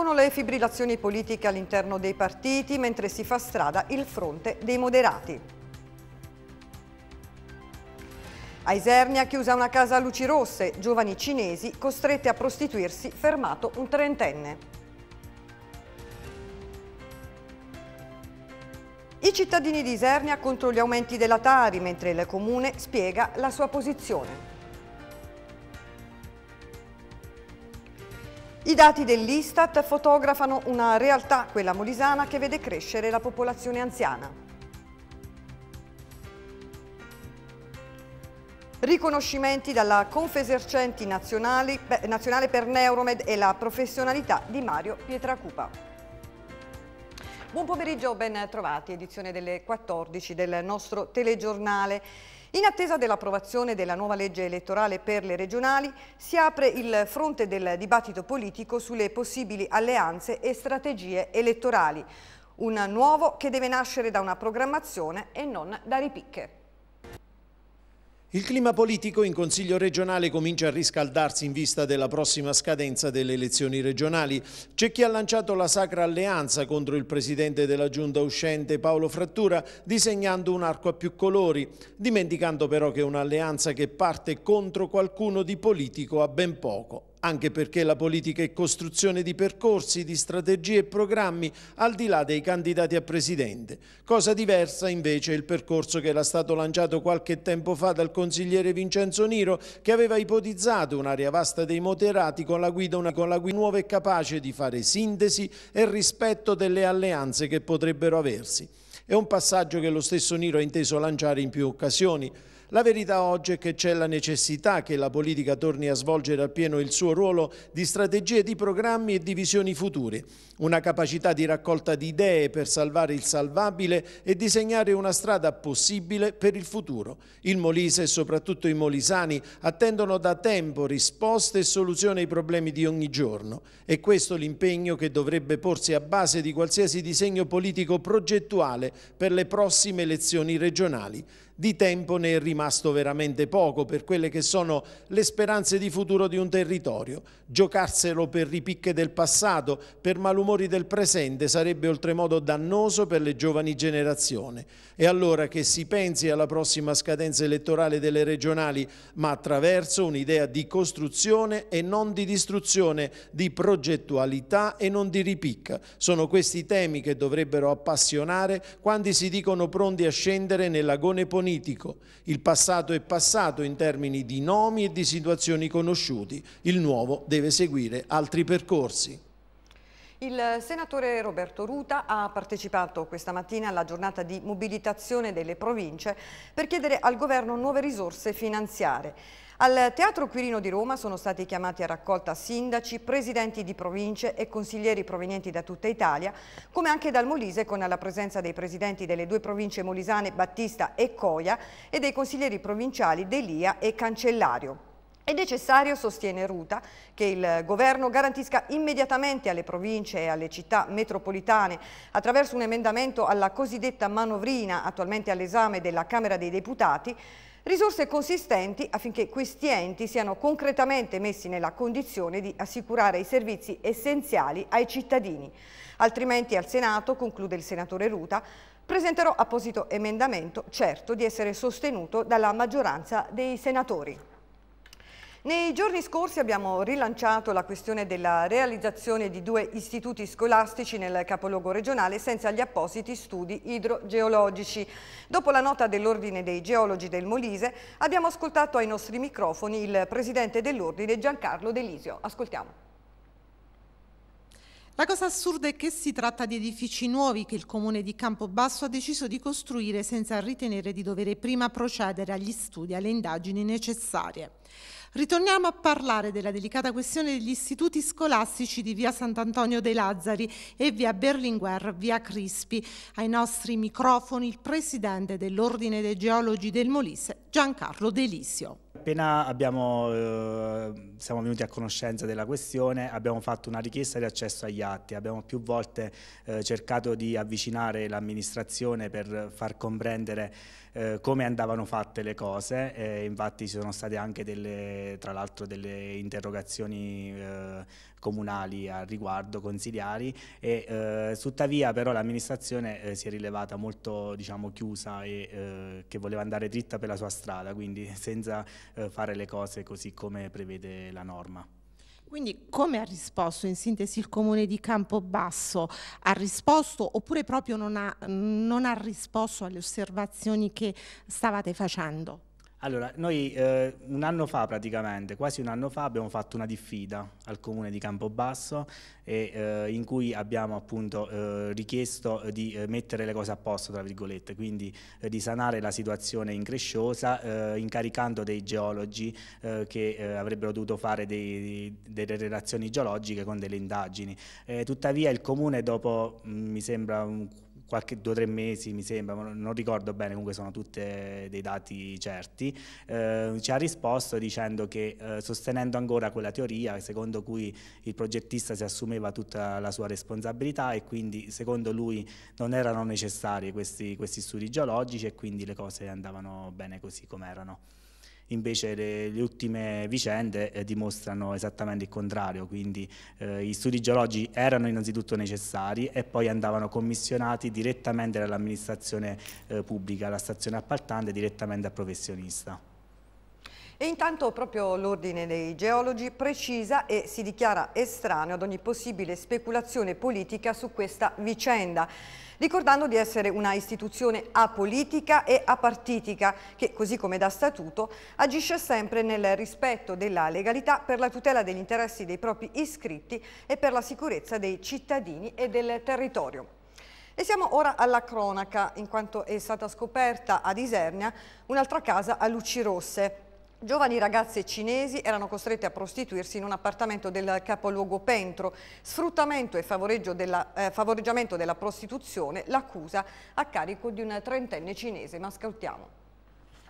Crescono le fibrillazioni politiche all'interno dei partiti mentre si fa strada il fronte dei moderati. A Isernia chiusa una casa a luci rosse, giovani cinesi costretti a prostituirsi, fermato un trentenne. I cittadini di Isernia contro gli aumenti della Tari, mentre il Comune spiega la sua posizione. I dati dell'Istat fotografano una realtà, quella molisana, che vede crescere la popolazione anziana. Riconoscimenti dalla Confesercenti Nazionale, Nazionale per Neuromed e la professionalità di Mario Pietracupa. Buon pomeriggio, ben trovati, edizione delle 14 del nostro telegiornale. In attesa dell'approvazione della nuova legge elettorale per le regionali si apre il fronte del dibattito politico sulle possibili alleanze e strategie elettorali. Un nuovo che deve nascere da una programmazione e non da ripicche. Il clima politico in Consiglio regionale comincia a riscaldarsi in vista della prossima scadenza delle elezioni regionali. C'è chi ha lanciato la sacra alleanza contro il presidente della giunta uscente Paolo Frattura, disegnando un arco a più colori, dimenticando però che è un'alleanza che parte contro qualcuno di politico a ben poco anche perché la politica è costruzione di percorsi, di strategie e programmi al di là dei candidati a presidente. Cosa diversa invece è il percorso che era stato lanciato qualche tempo fa dal consigliere Vincenzo Niro che aveva ipotizzato un'area vasta dei moderati con la guida, una, con la guida nuova e capace di fare sintesi e rispetto delle alleanze che potrebbero aversi. È un passaggio che lo stesso Niro ha inteso lanciare in più occasioni. La verità oggi è che c'è la necessità che la politica torni a svolgere appieno il suo ruolo di strategie, di programmi e di visioni future, una capacità di raccolta di idee per salvare il salvabile e disegnare una strada possibile per il futuro. Il Molise e soprattutto i molisani attendono da tempo risposte e soluzioni ai problemi di ogni giorno È questo l'impegno che dovrebbe porsi a base di qualsiasi disegno politico progettuale per le prossime elezioni regionali di tempo ne è rimasto veramente poco per quelle che sono le speranze di futuro di un territorio. Giocarselo per ripicche del passato, per malumori del presente, sarebbe oltremodo dannoso per le giovani generazioni. E allora che si pensi alla prossima scadenza elettorale delle regionali, ma attraverso un'idea di costruzione e non di distruzione, di progettualità e non di ripicca. Sono questi temi che dovrebbero appassionare quando si dicono pronti a scendere nell'agone ponibile monitico. Il passato è passato in termini di nomi e di situazioni conosciuti, il nuovo deve seguire altri percorsi. Il senatore Roberto Ruta ha partecipato questa mattina alla giornata di mobilitazione delle province per chiedere al governo nuove risorse finanziarie. Al Teatro Quirino di Roma sono stati chiamati a raccolta sindaci, presidenti di province e consiglieri provenienti da tutta Italia, come anche dal Molise con la presenza dei presidenti delle due province molisane Battista e Coia e dei consiglieri provinciali Delia e Cancellario. È necessario, sostiene Ruta, che il governo garantisca immediatamente alle province e alle città metropolitane, attraverso un emendamento alla cosiddetta manovrina attualmente all'esame della Camera dei Deputati, risorse consistenti affinché questi enti siano concretamente messi nella condizione di assicurare i servizi essenziali ai cittadini. Altrimenti al Senato, conclude il senatore Ruta, presenterò apposito emendamento certo di essere sostenuto dalla maggioranza dei senatori. Nei giorni scorsi abbiamo rilanciato la questione della realizzazione di due istituti scolastici nel capoluogo regionale senza gli appositi studi idrogeologici. Dopo la nota dell'Ordine dei Geologi del Molise abbiamo ascoltato ai nostri microfoni il presidente dell'Ordine Giancarlo Delisio. Ascoltiamo. La cosa assurda è che si tratta di edifici nuovi che il comune di Campobasso ha deciso di costruire senza ritenere di dover prima procedere agli studi e alle indagini necessarie. Ritorniamo a parlare della delicata questione degli istituti scolastici di via Sant'Antonio dei Lazzari e via Berlinguer, via Crispi. Ai nostri microfoni il presidente dell'Ordine dei Geologi del Molise, Giancarlo Delisio. Appena abbiamo, eh, siamo venuti a conoscenza della questione abbiamo fatto una richiesta di accesso agli atti, abbiamo più volte eh, cercato di avvicinare l'amministrazione per far comprendere eh, come andavano fatte le cose, eh, infatti ci sono state anche delle, tra l'altro delle interrogazioni eh, comunali al riguardo, consiliari, e, eh, tuttavia però l'amministrazione eh, si è rilevata molto diciamo, chiusa e che voleva andare dritta per la sua strada, quindi senza fare le cose così come prevede la norma. Quindi come ha risposto in sintesi il comune di Campobasso? Ha risposto oppure proprio non ha, non ha risposto alle osservazioni che stavate facendo? Allora, noi eh, un anno fa praticamente, quasi un anno fa, abbiamo fatto una diffida al comune di Campobasso e, eh, in cui abbiamo appunto eh, richiesto di eh, mettere le cose a posto, tra virgolette, quindi eh, di sanare la situazione incresciosa eh, incaricando dei geologi che avrebbero dovuto fare dei, delle relazioni geologiche con delle indagini. tuttavia il comune dopo, mh, mm, mi sembra, un qualche due o tre mesi mi sembra, non ricordo bene, comunque sono tutti dei dati certi, eh, ci ha risposto dicendo che eh, sostenendo ancora quella teoria secondo cui il progettista si assumeva tutta la sua responsabilità e quindi secondo lui non erano necessari questi, questi studi geologici e quindi le cose andavano bene così come erano invece le, le ultime vicende eh, dimostrano esattamente il contrario, quindi eh, gli studi geologici erano innanzitutto necessari e poi andavano commissionati direttamente dall'amministrazione eh, pubblica, alla stazione appaltante, direttamente al professionista. E intanto proprio l'ordine dei geologi precisa e si dichiara estraneo ad ogni possibile speculazione politica su questa vicenda ricordando di essere una istituzione apolitica e apartitica che, così come da statuto, agisce sempre nel rispetto della legalità per la tutela degli interessi dei propri iscritti e per la sicurezza dei cittadini e del territorio. E siamo ora alla cronaca, in quanto è stata scoperta ad Isernia un'altra casa a luci rosse. Giovani ragazze cinesi erano costrette a prostituirsi in un appartamento del capoluogo Pentro. Sfruttamento e della, eh, favoreggiamento della prostituzione, l'accusa a carico di un trentenne cinese. Ma ascoltiamo.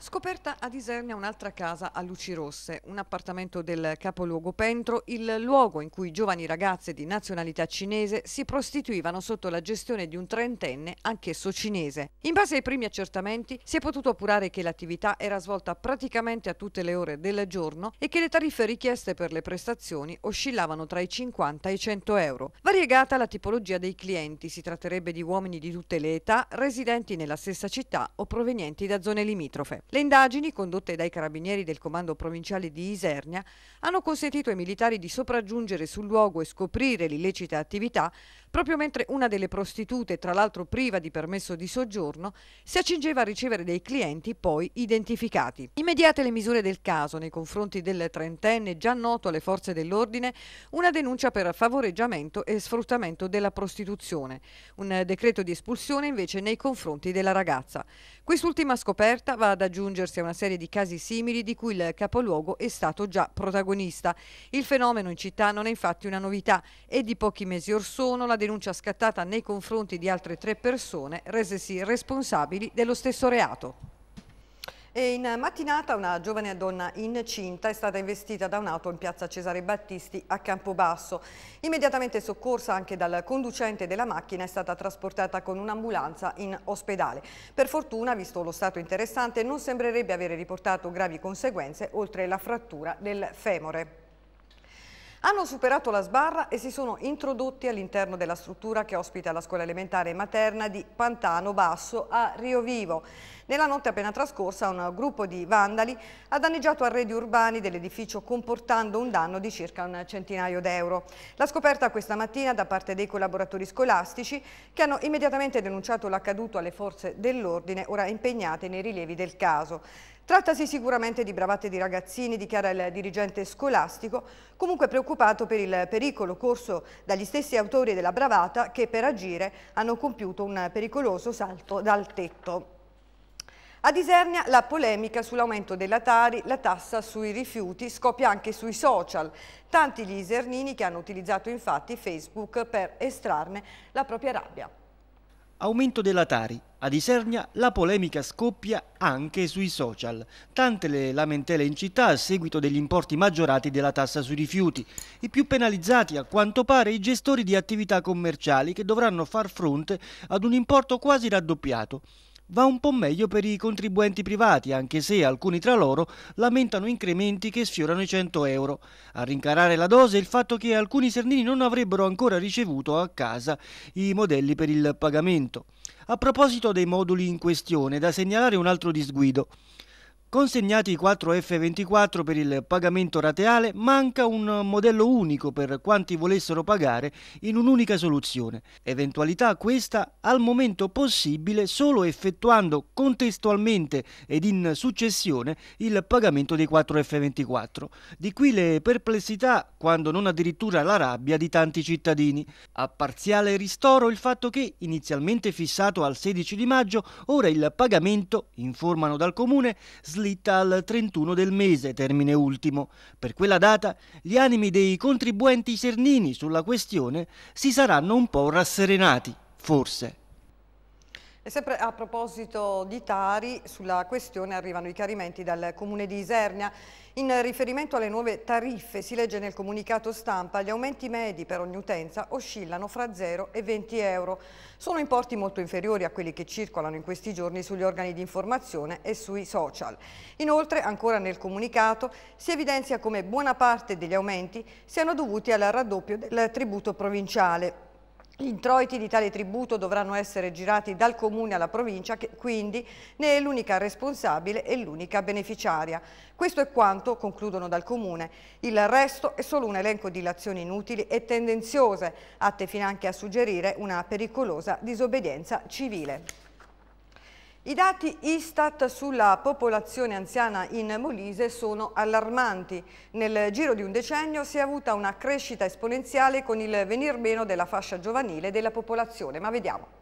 Scoperta a Isernia un'altra casa a luci rosse, un appartamento del capoluogo Pentro, il luogo in cui giovani ragazze di nazionalità cinese si prostituivano sotto la gestione di un trentenne, anch'esso cinese. In base ai primi accertamenti si è potuto appurare che l'attività era svolta praticamente a tutte le ore del giorno e che le tariffe richieste per le prestazioni oscillavano tra i 50 e i 100 euro. Variegata la tipologia dei clienti, si tratterebbe di uomini di tutte le età, residenti nella stessa città o provenienti da zone limitrofe. Le indagini, condotte dai carabinieri del comando provinciale di Isernia, hanno consentito ai militari di sopraggiungere sul luogo e scoprire l'illecita attività, proprio mentre una delle prostitute, tra l'altro priva di permesso di soggiorno, si accingeva a ricevere dei clienti poi identificati. Immediate le misure del caso nei confronti del trentenne già noto alle forze dell'ordine, una denuncia per favoreggiamento e sfruttamento della prostituzione, un decreto di espulsione invece nei confronti della ragazza. Quest'ultima scoperta va ad aggiungere aggiungersi a una serie di casi simili di cui il capoluogo è stato già protagonista. Il fenomeno in città non è infatti una novità e di pochi mesi or sono la denuncia scattata nei confronti di altre tre persone resesi responsabili dello stesso reato. E in mattinata una giovane donna incinta è stata investita da un'auto in piazza Cesare Battisti a Campobasso. Immediatamente soccorsa anche dal conducente della macchina è stata trasportata con un'ambulanza in ospedale. Per fortuna, visto lo stato interessante, non sembrerebbe avere riportato gravi conseguenze oltre la frattura del femore. Hanno superato la sbarra e si sono introdotti all'interno della struttura che ospita la scuola elementare materna di Pantano Basso a Rio Vivo. Nella notte appena trascorsa un gruppo di vandali ha danneggiato arredi urbani dell'edificio comportando un danno di circa un centinaio d'euro. La scoperta questa mattina da parte dei collaboratori scolastici che hanno immediatamente denunciato l'accaduto alle forze dell'ordine ora impegnate nei rilievi del caso. Trattasi sicuramente di bravate di ragazzini, dichiara il dirigente scolastico, comunque preoccupato per il pericolo corso dagli stessi autori della bravata che per agire hanno compiuto un pericoloso salto dal tetto. A Disernia la polemica sull'aumento della Tari, la tassa sui rifiuti, scoppia anche sui social. Tanti gli isernini che hanno utilizzato infatti Facebook per estrarne la propria rabbia. Aumento della Tari. A Isernia la polemica scoppia anche sui social. Tante le lamentele in città a seguito degli importi maggiorati della tassa sui rifiuti. I più penalizzati a quanto pare i gestori di attività commerciali che dovranno far fronte ad un importo quasi raddoppiato va un po' meglio per i contribuenti privati, anche se alcuni tra loro lamentano incrementi che sfiorano i 100 euro. A rincarare la dose è il fatto che alcuni sernini non avrebbero ancora ricevuto a casa i modelli per il pagamento. A proposito dei moduli in questione, da segnalare un altro disguido. Consegnati i 4 F24 per il pagamento rateale, manca un modello unico per quanti volessero pagare in un'unica soluzione. Eventualità questa al momento possibile solo effettuando contestualmente ed in successione il pagamento dei 4 F24. Di qui le perplessità, quando non addirittura la rabbia di tanti cittadini. A parziale ristoro il fatto che, inizialmente fissato al 16 di maggio, ora il pagamento, informano dal comune, slitta al 31 del mese, termine ultimo. Per quella data gli animi dei contribuenti sernini sulla questione si saranno un po' rasserenati, forse. E sempre a proposito di Tari, sulla questione arrivano i chiarimenti dal comune di Isernia. In riferimento alle nuove tariffe, si legge nel comunicato stampa, gli aumenti medi per ogni utenza oscillano fra 0 e 20 euro. Sono importi molto inferiori a quelli che circolano in questi giorni sugli organi di informazione e sui social. Inoltre, ancora nel comunicato, si evidenzia come buona parte degli aumenti siano dovuti al raddoppio del tributo provinciale gli introiti di tale tributo dovranno essere girati dal comune alla provincia che quindi ne è l'unica responsabile e l'unica beneficiaria. Questo è quanto concludono dal comune. Il resto è solo un elenco di lazioni inutili e tendenziose, atte finanche a suggerire una pericolosa disobbedienza civile. I dati Istat sulla popolazione anziana in Molise sono allarmanti. Nel giro di un decennio si è avuta una crescita esponenziale con il venir meno della fascia giovanile della popolazione, ma vediamo.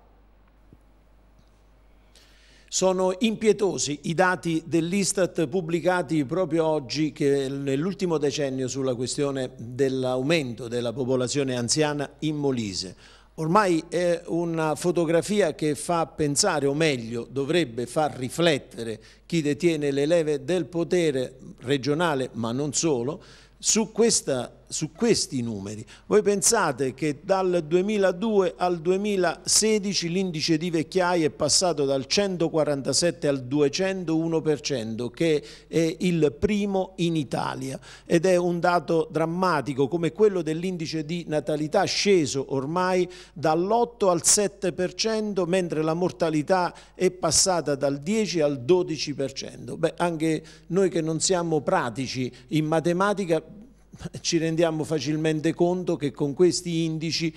Sono impietosi i dati dell'Istat pubblicati proprio oggi che nell'ultimo decennio sulla questione dell'aumento della popolazione anziana in Molise. Ormai è una fotografia che fa pensare, o meglio dovrebbe far riflettere chi detiene le leve del potere regionale, ma non solo, su questa su questi numeri. Voi pensate che dal 2002 al 2016 l'indice di vecchiaia è passato dal 147 al 201%, che è il primo in Italia ed è un dato drammatico come quello dell'indice di natalità sceso ormai dall'8 al 7%, mentre la mortalità è passata dal 10 al 12%. Beh, anche noi che non siamo pratici in matematica ci rendiamo facilmente conto che con questi indici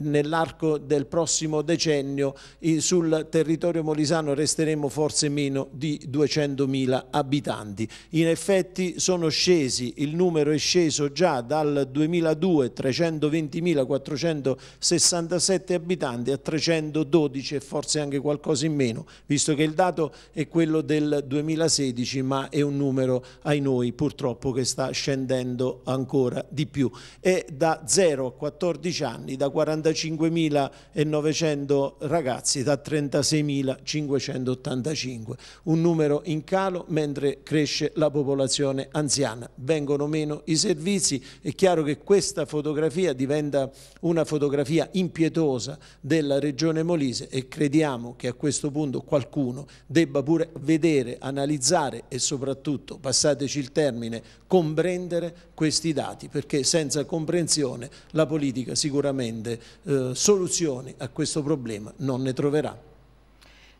nell'arco del prossimo decennio sul territorio molisano resteremo forse meno di 200.000 abitanti. In effetti sono scesi, il numero è sceso già dal 2002 320.467 abitanti a 312 e forse anche qualcosa in meno, visto che il dato è quello del 2016 ma è un numero ai noi purtroppo che sta scendendo a eh, ancora di più e da 0 a 14 anni da 45.900 ragazzi da 36.585, un numero in calo mentre cresce la popolazione anziana, vengono meno i servizi, è chiaro che questa fotografia diventa una fotografia impietosa della regione Molise e crediamo che a questo punto qualcuno debba pure vedere, analizzare e soprattutto, passateci il termine, comprendere questi questi dati perché senza comprensione la politica sicuramente eh, soluzioni a questo problema non ne troverà.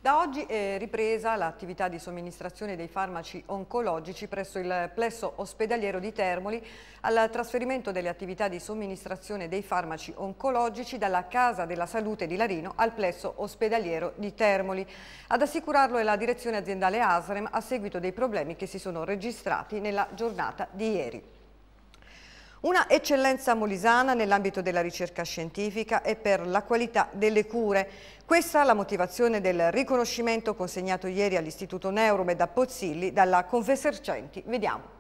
Da oggi è eh, ripresa l'attività di somministrazione dei farmaci oncologici presso il plesso ospedaliero di Termoli al trasferimento delle attività di somministrazione dei farmaci oncologici dalla Casa della Salute di Larino al plesso ospedaliero di Termoli. Ad assicurarlo è la direzione aziendale ASREM a seguito dei problemi che si sono registrati nella giornata di ieri. Una eccellenza molisana nell'ambito della ricerca scientifica e per la qualità delle cure. Questa è la motivazione del riconoscimento consegnato ieri all'Istituto Neuromed a Pozzilli dalla Confesercenti. Vediamo.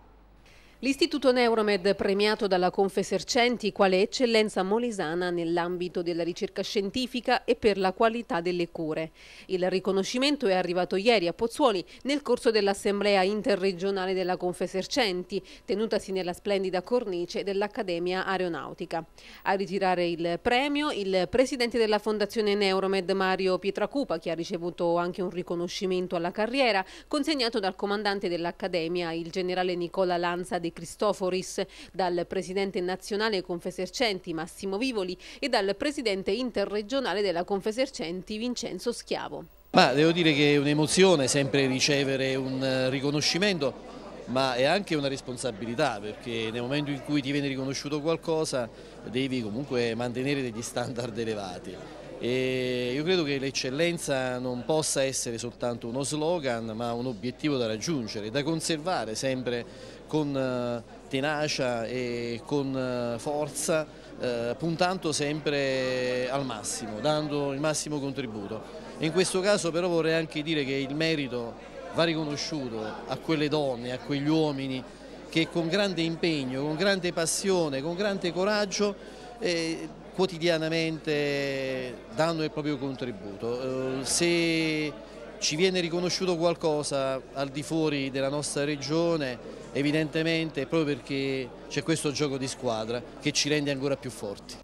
L'Istituto Neuromed, premiato dalla Confesercenti quale eccellenza molesana nell'ambito della ricerca scientifica e per la qualità delle cure. Il riconoscimento è arrivato ieri a Pozzuoli nel corso dell'Assemblea interregionale della Confesercenti, tenutasi nella splendida cornice dell'Accademia Aeronautica. A ritirare il premio il presidente della Fondazione Neuromed Mario Pietracupa, che ha ricevuto anche un riconoscimento alla carriera, consegnato dal comandante dell'Accademia, il generale Nicola Lanza De Cristoforis, dal presidente nazionale Confesercenti Massimo Vivoli e dal presidente interregionale della Confesercenti Vincenzo Schiavo. Ma devo dire che è un'emozione sempre ricevere un eh, riconoscimento ma è anche una responsabilità perché nel momento in cui ti viene riconosciuto qualcosa devi comunque mantenere degli standard elevati. E io credo che l'eccellenza non possa essere soltanto uno slogan ma un obiettivo da raggiungere, da conservare sempre con eh, tenacia e con eh, forza, eh, puntando sempre al massimo, dando il massimo contributo. In questo caso però vorrei anche dire che il merito va riconosciuto a quelle donne, a quegli uomini che con grande impegno, con grande passione, con grande coraggio eh, quotidianamente danno il proprio contributo. Eh, se ci viene riconosciuto qualcosa al di fuori della nostra regione evidentemente proprio perché c'è questo gioco di squadra che ci rende ancora più forti.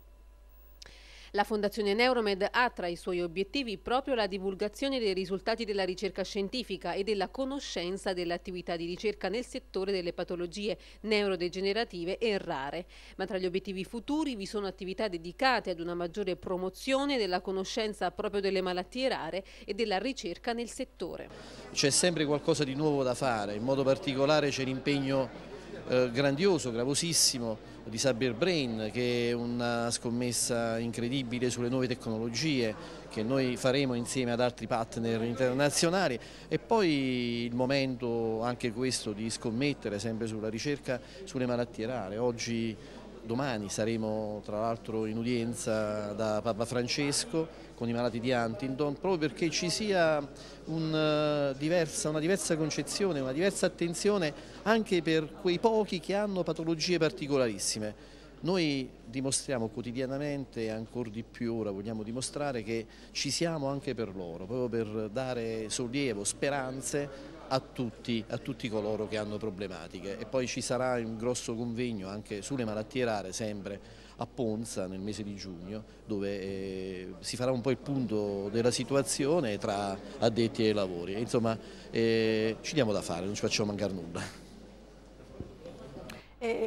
La Fondazione Neuromed ha tra i suoi obiettivi proprio la divulgazione dei risultati della ricerca scientifica e della conoscenza dell'attività di ricerca nel settore delle patologie neurodegenerative e rare. Ma tra gli obiettivi futuri vi sono attività dedicate ad una maggiore promozione della conoscenza proprio delle malattie rare e della ricerca nel settore. C'è sempre qualcosa di nuovo da fare, in modo particolare c'è l'impegno eh, grandioso, gravosissimo di Saber Brain che è una scommessa incredibile sulle nuove tecnologie che noi faremo insieme ad altri partner internazionali e poi il momento anche questo di scommettere sempre sulla ricerca sulle malattie rare. Oggi domani saremo tra l'altro in udienza da Papa Francesco con i malati di Huntington, proprio perché ci sia un, uh, diversa, una diversa concezione, una diversa attenzione anche per quei pochi che hanno patologie particolarissime. Noi dimostriamo quotidianamente e ancora di più ora vogliamo dimostrare che ci siamo anche per loro, proprio per dare sollievo, speranze a tutti, a tutti, coloro che hanno problematiche e poi ci sarà un grosso convegno anche sulle malattie rare sempre a Ponza nel mese di giugno dove eh, si farà un po' il punto della situazione tra addetti ai lavori. Insomma eh, ci diamo da fare, non ci facciamo mancare nulla.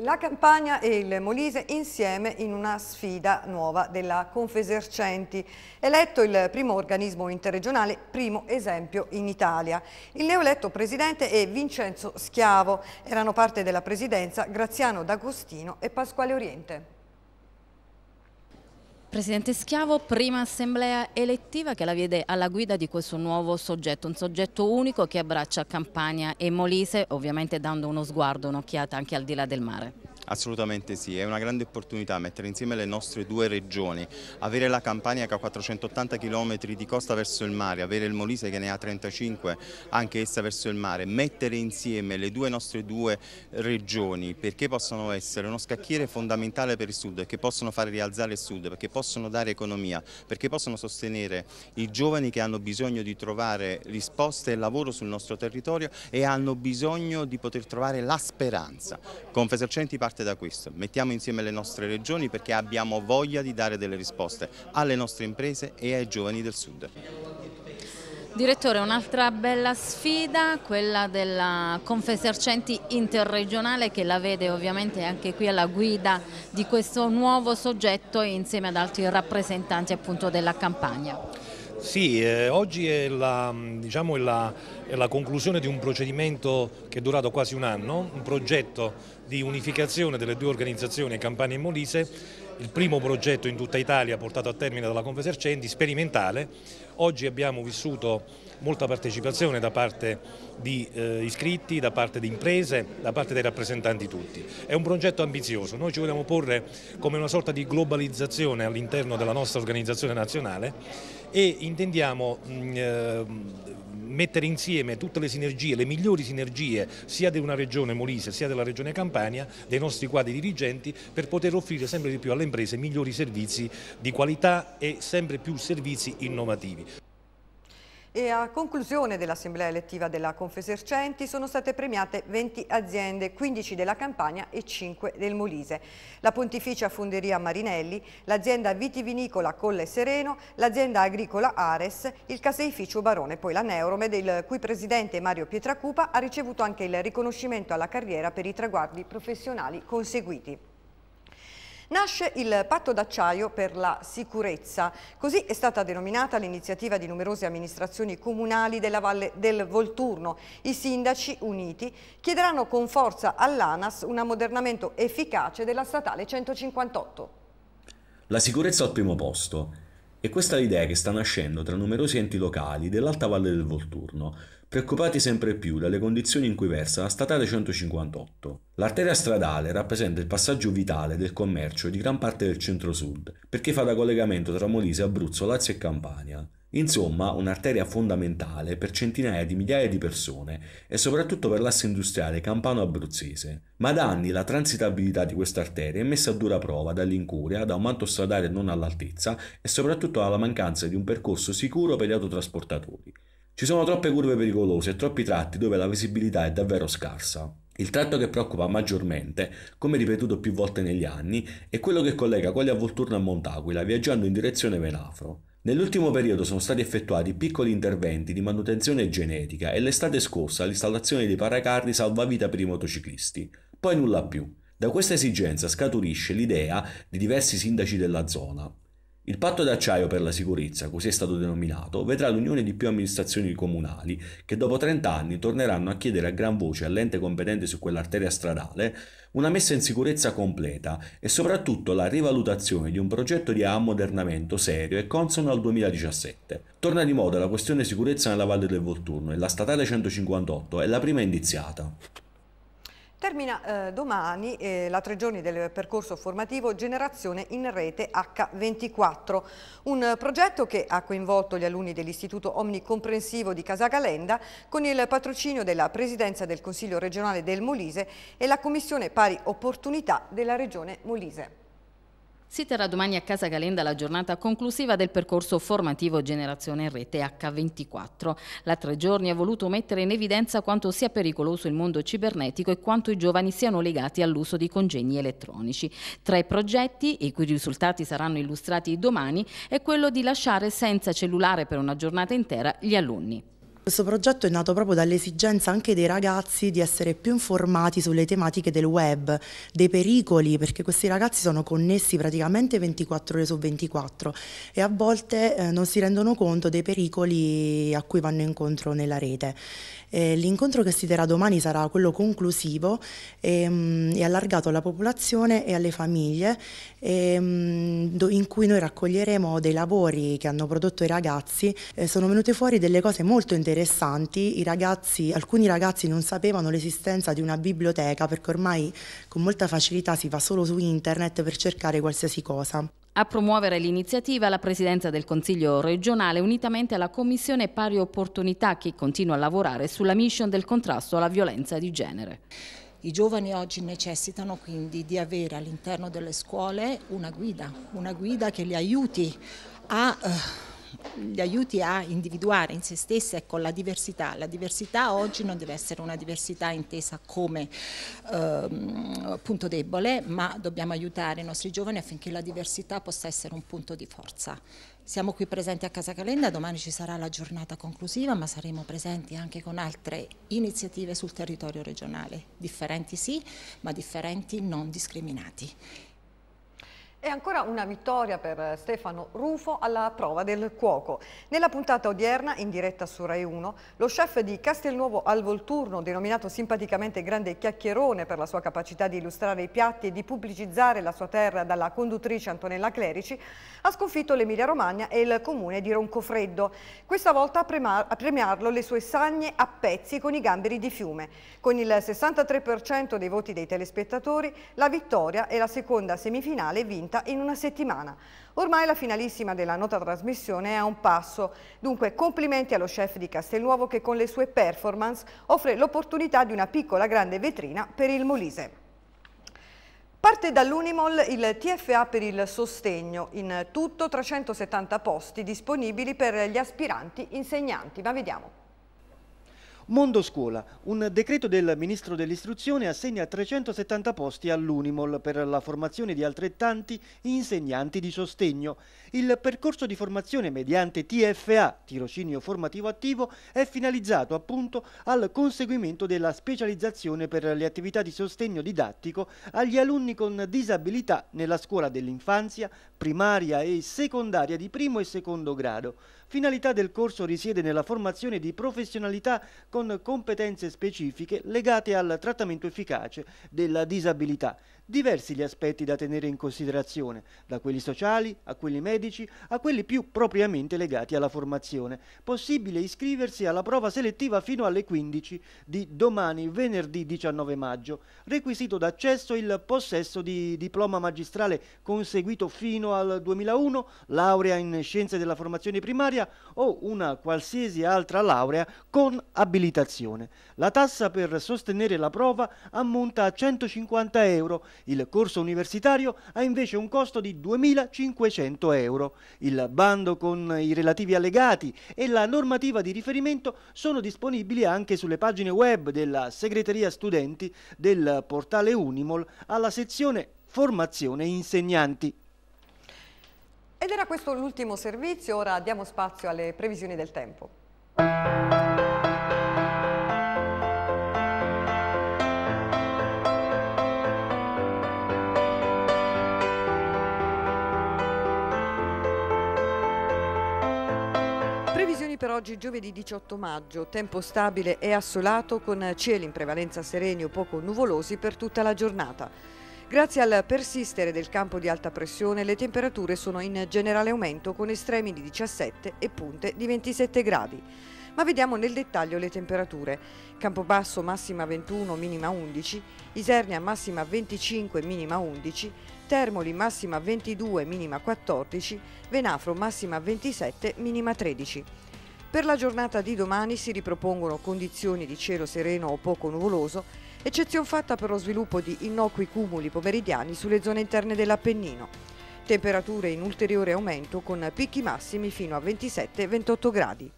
La Campania e il Molise insieme in una sfida nuova della Confesercenti, eletto il primo organismo interregionale, primo esempio in Italia. Il neoeletto presidente è Vincenzo Schiavo, erano parte della presidenza Graziano D'Agostino e Pasquale Oriente. Presidente Schiavo, prima assemblea elettiva che la vede alla guida di questo nuovo soggetto, un soggetto unico che abbraccia Campania e Molise, ovviamente dando uno sguardo, un'occhiata anche al di là del mare. Assolutamente sì, è una grande opportunità mettere insieme le nostre due regioni, avere la Campania che ha 480 km di costa verso il mare, avere il Molise che ne ha 35 anche essa verso il mare, mettere insieme le due nostre due regioni perché possono essere uno scacchiere fondamentale per il Sud, che possono far rialzare il Sud, perché possono dare economia, perché possono sostenere i giovani che hanno bisogno di trovare risposte e lavoro sul nostro territorio e hanno bisogno di poter trovare la speranza. Confesercenti parte parte da questo, mettiamo insieme le nostre regioni perché abbiamo voglia di dare delle risposte alle nostre imprese e ai giovani del Sud. Direttore, un'altra bella sfida, quella della Confesercenti interregionale che la vede ovviamente anche qui alla guida di questo nuovo soggetto insieme ad altri rappresentanti appunto della campagna. Sì, eh, oggi è la, mm, diciamo, è, la, è la, conclusione di un procedimento che è durato quasi un anno, un progetto di unificazione delle due organizzazioni Campania e Molise, il primo progetto in tutta Italia portato a termine dalla Confesercenti, sperimentale. Oggi abbiamo vissuto molta partecipazione da parte di eh, iscritti, da parte di imprese, da parte dei rappresentanti tutti. È un progetto ambizioso, noi ci vogliamo porre come una sorta di globalizzazione all'interno della nostra organizzazione nazionale e intendiamo mm, ehm, mettere insieme tutte le sinergie, le migliori sinergie sia di una regione Molise sia della regione Campania, dei nostri quadri dirigenti per poter offrire sempre di più alle imprese migliori servizi di qualità e sempre più servizi innovativi e a conclusione dell'assemblea elettiva della Confesercenti sono state premiate 20 aziende, 15 della Campania e 5 del Molise. La Pontificia Fonderia Marinelli, l'azienda vitivinicola Colle Sereno, l'azienda agricola Ares, il caseificio Barone, poi la Neuromed, il cui presidente Mario Pietracupa ha ricevuto anche il riconoscimento alla carriera per i traguardi professionali conseguiti. Nasce il patto d'acciaio per la sicurezza, così è stata denominata l'iniziativa di numerose amministrazioni comunali della Valle del Volturno. I sindaci uniti chiederanno con forza all'ANAS un ammodernamento efficace della statale 158. La sicurezza al primo posto. E questa è l'idea che sta nascendo tra numerosi enti locali dell'Alta Valle del Volturno, preoccupati sempre più dalle condizioni in cui versa la statale 158. L'arteria stradale rappresenta il passaggio vitale del commercio di gran parte del centro-sud, perché fa da collegamento tra Molise, Abruzzo, Lazio e Campania. Insomma, un'arteria fondamentale per centinaia di migliaia di persone e soprattutto per l'asse industriale campano-abruzzese. Ma da anni la transitabilità di questa arteria è messa a dura prova dall'incuria, da un manto stradale non all'altezza e soprattutto dalla mancanza di un percorso sicuro per gli autotrasportatori. Ci sono troppe curve pericolose e troppi tratti dove la visibilità è davvero scarsa. Il tratto che preoccupa maggiormente, come ripetuto più volte negli anni, è quello che collega Colli a Volturno a Montaquila, viaggiando in direzione Venafro. Nell'ultimo periodo sono stati effettuati piccoli interventi di manutenzione genetica e l'estate scorsa l'installazione dei paracarri salvavita per i motociclisti. Poi nulla più. Da questa esigenza scaturisce l'idea di diversi sindaci della zona, il patto d'acciaio per la sicurezza, così è stato denominato, vedrà l'unione di più amministrazioni comunali che dopo 30 anni torneranno a chiedere a gran voce all'ente competente su quell'arteria stradale una messa in sicurezza completa e soprattutto la rivalutazione di un progetto di ammodernamento serio e consono al 2017. Torna di moda la questione sicurezza nella Valle del Volturno e la statale 158 è la prima indiziata. Termina eh, domani eh, la tre giorni del percorso formativo Generazione in Rete H24, un progetto che ha coinvolto gli alunni dell'Istituto Omnicomprensivo di Casagalenda con il patrocinio della Presidenza del Consiglio regionale del Molise e la Commissione Pari Opportunità della Regione Molise. Si terrà domani a Casa Calenda la giornata conclusiva del percorso formativo Generazione Rete H24. La tre giorni ha voluto mettere in evidenza quanto sia pericoloso il mondo cibernetico e quanto i giovani siano legati all'uso di congegni elettronici. Tra i progetti, i cui risultati saranno illustrati domani, è quello di lasciare senza cellulare per una giornata intera gli alunni. Questo progetto è nato proprio dall'esigenza anche dei ragazzi di essere più informati sulle tematiche del web, dei pericoli, perché questi ragazzi sono connessi praticamente 24 ore su 24 e a volte eh, non si rendono conto dei pericoli a cui vanno incontro nella rete. L'incontro che si terrà domani sarà quello conclusivo e, ehm, mh, allargato alla popolazione e alle famiglie ehm, in cui noi raccoglieremo dei lavori che hanno prodotto i ragazzi. Eh, sono venute fuori delle cose molto interessanti interessanti. Ragazzi, alcuni ragazzi non sapevano l'esistenza di una biblioteca perché ormai con molta facilità si va solo su internet per cercare qualsiasi cosa. A promuovere l'iniziativa la Presidenza del Consiglio regionale unitamente alla Commissione Pari Opportunità che continua a lavorare sulla mission del contrasto alla violenza di genere. I giovani oggi necessitano quindi di avere all'interno delle scuole una guida, una guida che li aiuti a... Uh, gli aiuti a individuare in se stessa e ecco, la diversità. La diversità oggi non deve essere una diversità intesa come ehm, punto debole, ma dobbiamo aiutare i nostri giovani affinché la diversità possa essere un punto di forza. Siamo qui presenti a Casa Calenda, domani ci sarà la giornata conclusiva, ma saremo presenti anche con altre iniziative sul territorio regionale, differenti sì, ma differenti non discriminati. E ancora una vittoria per Stefano Rufo alla prova del cuoco. Nella puntata odierna, in diretta su Rai 1, lo chef di Castelnuovo al Volturno, denominato simpaticamente Grande Chiacchierone per la sua capacità di illustrare i piatti e di pubblicizzare la sua terra dalla conduttrice Antonella Clerici, ha sconfitto l'Emilia Romagna e il comune di Roncofreddo. Questa volta a, premiarlo le sue sagne a pezzi con i gamberi di fiume. Con il 63% dei voti dei telespettatori, la vittoria è la seconda semifinale vinta vinta in una settimana. Ormai la finalissima della nota trasmissione è a un passo, dunque complimenti allo chef di Castelnuovo che con le sue performance offre l'opportunità di una piccola grande vetrina per il Molise. Parte dall'Unimol il TFA per il sostegno, in tutto 370 posti disponibili per gli aspiranti insegnanti, ma vediamo. Mondo Scuola. Un decreto del Ministro dell'Istruzione assegna 370 posti all'Unimol per la formazione di altrettanti insegnanti di sostegno. Il percorso di formazione mediante TFA, tirocinio formativo attivo, è finalizzato appunto al conseguimento della specializzazione per le attività di sostegno didattico agli alunni con disabilità nella scuola dell'infanzia, primaria e secondaria di primo e secondo grado. Finalità del corso risiede nella formazione di professionalità con competenze specifiche legate al trattamento efficace della disabilità. Diversi gli aspetti da tenere in considerazione, da quelli sociali a quelli medici a quelli più propriamente legati alla formazione. Possibile iscriversi alla prova selettiva fino alle 15 di domani venerdì 19 maggio. Requisito d'accesso il possesso di diploma magistrale conseguito fino al 2001, laurea in scienze della formazione primaria o una qualsiasi altra laurea con abilitazione abilitazione. La tassa per sostenere la prova ammonta a 150 euro, il corso universitario ha invece un costo di 2.500 euro. Il bando con i relativi allegati e la normativa di riferimento sono disponibili anche sulle pagine web della segreteria studenti del portale Unimol alla sezione formazione insegnanti. Ed era questo l'ultimo servizio, ora diamo spazio alle previsioni del tempo. condizioni per oggi giovedì 18 maggio, tempo stabile e assolato con cieli in prevalenza sereni o poco nuvolosi per tutta la giornata. Grazie al persistere del campo di alta pressione le temperature sono in generale aumento con estremi di 17 e punte di 27 gradi. Ma vediamo nel dettaglio le temperature. Campobasso massima 21, minima 11, Isernia massima 25, minima 11, Termoli massima 22, minima 14, Venafro massima 27, minima 13. Per la giornata di domani si ripropongono condizioni di cielo sereno o poco nuvoloso, eccezione fatta per lo sviluppo di innocui cumuli pomeridiani sulle zone interne dell'Appennino. Temperature in ulteriore aumento con picchi massimi fino a 27-28 gradi.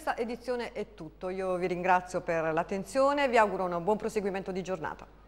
questa edizione è tutto. Io vi ringrazio per l'attenzione e vi auguro un buon proseguimento di giornata.